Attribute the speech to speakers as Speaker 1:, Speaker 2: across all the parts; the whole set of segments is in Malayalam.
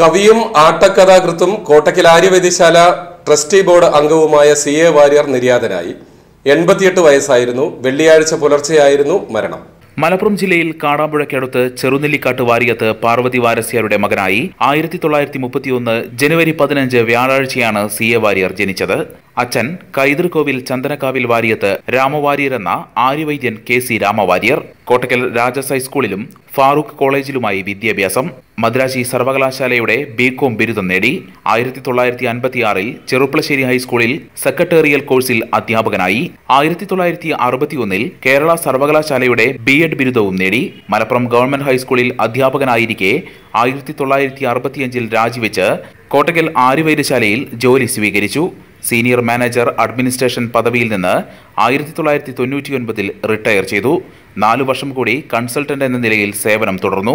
Speaker 1: കവിയും ആട്ടക്കഥാകൃത്തും കോട്ടക്കൽ ആര്യവൈദ്യശാല ട്രസ്റ്റി ബോർഡ് അംഗവുമായ സി എ വാര്യർ നിര്യാതനായി എൺപത്തിയെട്ട് വയസ്സായിരുന്നു വെള്ളിയാഴ്ച പുലർച്ചെയായിരുന്നു മരണം മലപ്പുറം ജില്ലയിൽ കാടാമ്പുഴയ്ക്കടുത്ത് ചെറുനെല്ലിക്കാട്ട് വാരിയത്ത് പാർവതി വാരസ്യാരുടെ മകനായി ആയിരത്തി തൊള്ളായിരത്തി മുപ്പത്തിയൊന്ന് ജനുവരി പതിനഞ്ച് വ്യാഴാഴ്ചയാണ് സി എ വാര്യർ ജനിച്ചത് അച്ഛൻ കൈതൃകോവിൽ ചന്ദനക്കാവിൽ വാരിയത്ത് രാമവാര്യർ എന്ന ആര്യവൈദ്യൻ കെ സി രാമവാര്യർ കോട്ടക്കൽ രാജസ് ഹൈസ്കൂളിലും ഫാറൂഖ് കോളേജിലുമായി വിദ്യാഭ്യാസം മദ്രാശി സർവകലാശാലയുടെ ബികോം ബിരുദം നേടി ആയിരത്തി തൊള്ളായിരത്തി ആറിൽ ചെറുപ്പളശ്ശേരി ഹൈസ്കൂളിൽ സെക്രട്ടേറിയൽ കോഴ്സിൽ അധ്യാപകനായി ആയിരത്തി തൊള്ളായിരത്തി ഒന്നിൽ കേരള സർവകലാശാലയുടെ ബി എഡ് ബിരുദവും നേടി മലപ്പുറം ഗവൺമെന്റ് ഹൈസ്കൂളിൽ അധ്യാപകനായിരിക്കെ ആയിരത്തി തൊള്ളായിരത്തി അറുപത്തിയഞ്ചിൽ രാജിവെച്ച് കോട്ടക്കൽ ആര്യവൈദ്യശാലയിൽ ജോലി സ്വീകരിച്ചു സീനിയർ മാനേജർ അഡ്മിനിസ്ട്രേഷൻ പദവിയിൽ നിന്ന് ആയിരത്തി തൊള്ളായിരത്തി തൊണ്ണൂറ്റിയൊൻപതിൽ റിട്ടയർ ചെയ്തു നാലു വർഷം കൂടി കൺസൾട്ടന്റ് എന്ന നിലയിൽ സേവനം തുടർന്നു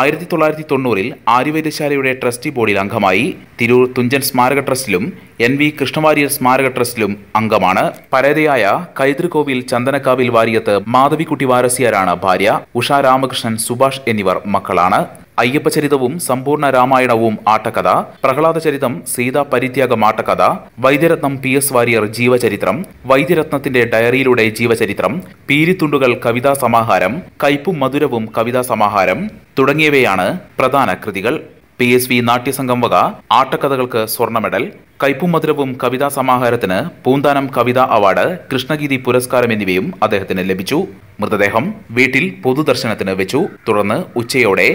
Speaker 1: ആയിരത്തി തൊള്ളായിരത്തി തൊണ്ണൂറിൽ ആര്യവൈദ്യശാലയുടെ ട്രസ്റ്റി ബോർഡിൽ അംഗമായി തിരൂർ തുഞ്ചൻ സ്മാരക ട്രസ്റ്റിലും എൻ വി കൃഷ്ണവാര്യർ സ്മാരക ട്രസ്റ്റിലും അംഗമാണ് പരേതയായ കൈതൃകോവിൽ ചന്ദനക്കാവിൽ വാരിയത്ത് മാധവിക്കുട്ടി വാരസിയാരാണ് ഭാര്യ ഉഷാ രാമകൃഷ്ണൻ സുഭാഷ് എന്നിവർ മക്കളാണ് അയ്യപ്പചരിതവും സമ്പൂർണ്ണ രാമായണവും ആട്ടക്കഥ പ്രഹ്ലാദചരിതം സീതാ പരിത്യാഗം ആട്ടക്കഥ വൈദ്യരത്നം പി എസ് വാര്യർ ജീവചരിത്രം വൈദ്യരത്നത്തിന്റെ ഡയറിയിലൂടെ ജീവചരിത്രം പീരിത്തുണ്ടുകൾ കവിതാ സമാഹാരം കയ്പും മധുരവും കവിതാ സമാഹാരം തുടങ്ങിയവയാണ് പ്രധാന കൃതികൾ പി എസ് വി നാട്യസംഘം വക ആട്ടക്കഥകൾക്ക് സ്വർണമെഡൽ മെഡൽ മധുരവും കവിതാ സമാഹാരത്തിന് പൂന്താനം കവിതാ അവാർഡ് കൃഷ്ണഗീതി പുരസ്കാരം എന്നിവയും അദ്ദേഹത്തിന് ലഭിച്ചു മൃതദേഹം വീട്ടിൽ പൊതുദർശനത്തിന് വെച്ചു തുടർന്ന് ഉച്ചയോടെ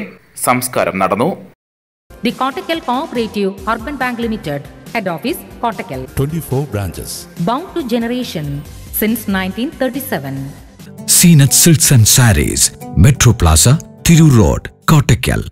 Speaker 1: സംസ്കാരം നടന്നു
Speaker 2: the Kottakkal cooperative urban bank limited head office Kottakkal
Speaker 1: twenty four branches
Speaker 2: bound to generation since nineteen thirty seven Zeenath silks and sarees metro plaza Tirur road Kottakkal